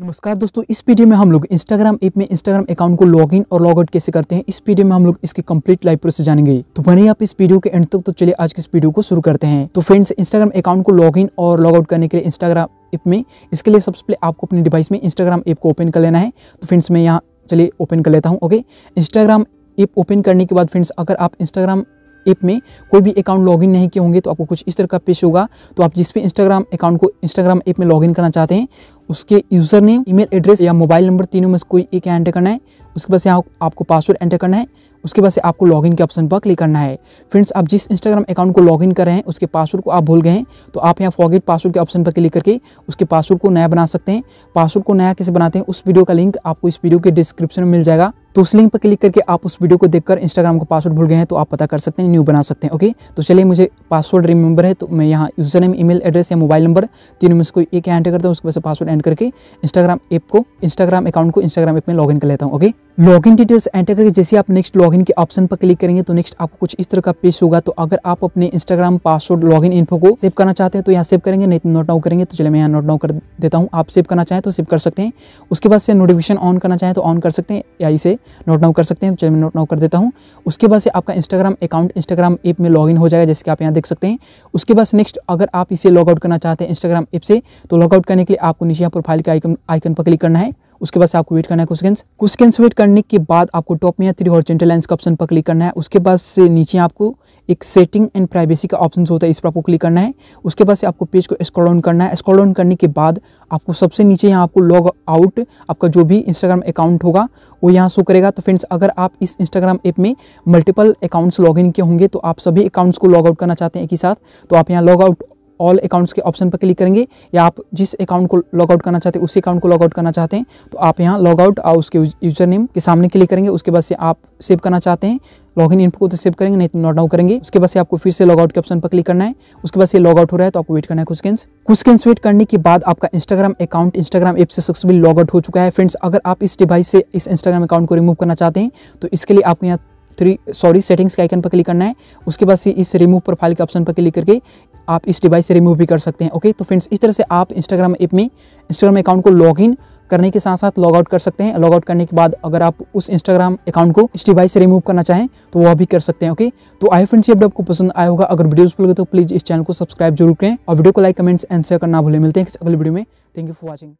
नमस्कार दोस्तों इस वीडियो में हम लोग इंस्टाग्राम ऐप में इंस्टाग्राम अकाउंट को लॉगिन और लॉगआउट कैसे करते हैं इस वीडियो में हम लोग इसके कंप्लीट लाइव प्रोसेस जानेंगे तो बने आप इस वीडियो के एंड तक तो चलिए आज के इस वीडियो को शुरू करते हैं तो फ्रेंड्स इंस्टाग्राम अकाउंट को लॉगिन और लॉग आउट करने के लिए इंस्टाग्राम ऐप में इसके लिए सबसे पहले आपको अपने डिवाइस में इंस्टाग्राम ऐप को ओपन कर लेना है तो फ्रेंड्स मैं यहाँ चलिए ओपन कर लेता हूँ ओके इंस्टाग्राम ऐप ओपन करने के बाद फ्रेंड्स अगर आप इंस्टाग्राम ऐप में कोई भी अकाउंट लॉगिन नहीं किए होंगे तो आपको कुछ इस तरह का पेश होगा तो आप जिस भी इंस्टाग्राम अकाउंट को इंस्टाग्राम ऐप में लॉगिन करना चाहते हैं उसके यूजर नेम ईमेल एड्रेस या मोबाइल नंबर तीनों में से कोई एक एंटर करना है उसके बाद यहाँ आपको पासवर्ड एंटर करना है उसके बाद से आपको लॉगिन के ऑप्शन पर क्लिक करना है फ्रेंड्स आप जिस इंस्टाग्राम अकाउंट को लॉगिन कर रहे हैं उसके पासवर्ड को आप भूल गए हैं तो आप यहाँ फॉरगेट पासवर्ड के ऑप्शन पर क्लिक करके उसके पासवर्ड को नया बना सकते हैं पासवर्ड को नया कैसे बनाते हैं उस वीडियो का लिंक आपको इस वीडियो के डिस्क्रिप्शन में मिल जाएगा तो उस लिंक पर क्लिक करके आप उस वीडियो को देखकर इंस्टाग्राम का पासवर्ड भूल गए हैं तो आप पता कर सकते हैं न्यू बना सकते हैं ओके तो चलिए मुझे पासवर्ड रिमेंबर है तो मैं यहाँ यूजर नेम ईमेल एड्रेस या मोबाइल नंबर तीनों में इसको एक एंटर करता हूँ उसके बाद पासवर्ड एंड करके इंस्टाग्राम ऐप को इंस्टाग्राम अकाउंट को इंस्टाग्राम ऐप में लॉगिन कर लेता हूँ ओके लॉगिन डिटेल्स एंटर करके जैसे आप नेक्स्ट लॉगिन के ऑप्शन पर क्लिक करेंगे तो नेक्स्ट आपको कुछ इस तरह का पेज होगा तो अगर आप अपने इंस्टाग्राम पासवर्ड लॉगिन इन्फो को सेव करना चाहते हैं तो यहाँ सेव करेंगे नहीं तो नोट डाउन करेंगे तो चलिए मैं यहाँ नोट डाउन कर देता हूँ आप सेव करना चाहें तो सेव कर सकते हैं उसके बाद से नोटिफिकेशन ऑन करना चाहें तो ऑन कर सकते हैं या इसे नोट डाउन कर सकते हैं तो चलिए मैं नोट डाउन कर देता हूँ उसके बाद से आपका इंस्टाग्राम अकाउंट इंस्टाग्राम ऐप में लॉगिन हो जाएगा जैसे कि आप यहाँ देख सकते हैं उसके बाद नेक्स्ट अगर आप इसे लॉगआउट करना चाहते हैं इंस्टाग्राम ऐप से तो लॉगआउट करने के लिए आपको नीचे यहाँ प्रोफाइल के आइकन आइकन पर क्लिक करना है उसके बाद आपको वेट करना है कुछ सेकंड्स कुछ सेकंड्स वेट करने के बाद आपको टॉप में या थ्री हॉर्जेंटल लाइन्स का ऑप्शन पर क्लिक करना है उसके बाद से नीचे आपको एक सेटिंग एंड प्राइवेसी का ऑप्शन होता है इस पर आपको क्लिक करना है उसके बाद से आपको पेज को स्क्रॉल डाउन करना है स्क्रॉल डाउन करने के बाद आपको सबसे नीचे यहाँ आपको लॉग आउट आपका जो भी इंस्टाग्राम अकाउंट होगा वो यहाँ शो करेगा तो फ्रेंड्स अगर आप इस इंस्टाग्राम ऐप में मल्टीपल अकाउंट्स लॉग इन किए होंगे तो आप सभी अकाउंट्स को लॉग आउट करना चाहते हैं एक ही साथ तो आप यहाँ लॉग आउट ऑल अकाउंट्स के ऑप्शन पर क्लिक करेंगे या आप जिस अकाउंट को लॉगआउट करना चाहते हैं उसी अकाउंट को लॉगआउट करना चाहते हैं तो आप यहाँ लॉगआउट और उसके यूजर नेम के सामने क्लिक करेंगे उसके बाद से आप सेव करना चाहते हैं लॉग इन इनको तो सेव करेंगे नहीं तो नोट डाउन करेंगे उसके बाद से आपको फिर से लॉगआउट के ऑप्शन पर क्लिक करना है उसके बाद से लॉगआउट हो रहा है तो आपको वेट करना है कुछ सेकंड्स कुछ सेकंड्स वेट करने के बाद आपका इंस्टाग्राम अकाउंट इंस्टाग्राम ऐप से सक्सेसफुल आउट हो चुका है फ्रेंड्स अगर आप इस डिवाइस से इस इंस्टाग्राम अकाउंट को रिमूव करना चाहते हैं तो इसके लिए आपको यहाँ थ्री सॉरी सेटिंग्स के आइकन पर क्लिक करना है उसके बाद से इस रिमूव प्रोफाइल के ऑप्शन पर क्लिक करके आप इस डिवाइस से रिमूव भी कर सकते हैं ओके तो फ्रेंड्स इस तरह से आप इंस्टाग्राम ऐप में इंस्टाग्राम अकाउंट को लॉगिन करने के साथ साथ लॉग आउट कर सकते हैं लॉग आउट करने के बाद अगर आप उस इंस्टाग्राम अकाउंट को इस डिवाइस से रिमूव करना चाहें तो वह भी कर सकते हैं ओके तो आई फ्रेंड्स ये अपडेट आपको पसंद आया होगा अगर वीडियो लगे तो प्लीज़ इस चैनल को सब्सक्राइब जरूर करें और वीडियो को लाइक कमेंट्स एंड शेयर करना भूलें मिलते हैं अगले वीडियो में थैंक यू फॉर वॉचिंग